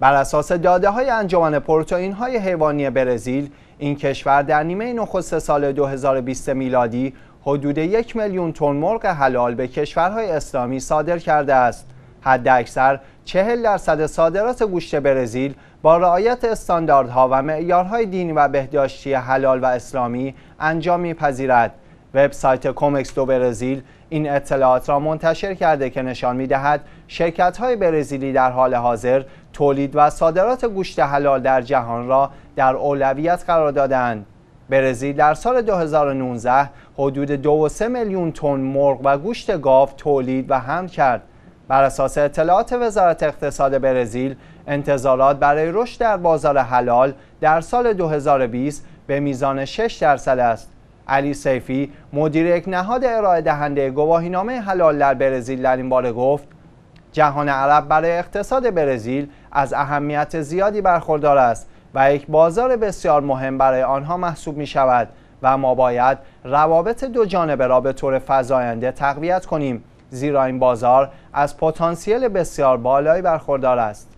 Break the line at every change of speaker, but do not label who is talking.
بر اساس داده های انجمن پروتئین های حیوانی برزیل این کشور در نیمه نخست سال 2020 میلادی حدود یک میلیون تن مرغ حلال به کشورهای اسلامی صادر کرده است حد اکثر 40 درصد صادرات گوشت برزیل با رعایت استانداردها و معیارهای دینی و بهداشتی حلال و اسلامی انجام میپذیرد وبسایت کومکس دو برزیل این اطلاعات را منتشر کرده که نشان می‌دهد شرکت های برزیلی در حال حاضر تولید و صادرات گوشت حلال در جهان را در اولویت قرار دادند. برزیل در سال 2019 حدود 2.3 میلیون تن مرغ و گوشت گاو تولید و هم کرد. بر اساس اطلاعات وزارت اقتصاد برزیل، انتظارات برای رشد در بازار حلال در سال 2020 به میزان 6 درصد است. علی سیفی مدیر یک نهاد ارائه دهنده گواهینامه حلال در برزیل در این باره گفت جهان عرب برای اقتصاد برزیل از اهمیت زیادی برخوردار است و یک بازار بسیار مهم برای آنها محسوب می شود و ما باید روابط دو جانبه را به طور فزاینده تقویت کنیم زیرا این بازار از پتانسیل بسیار بالایی برخوردار است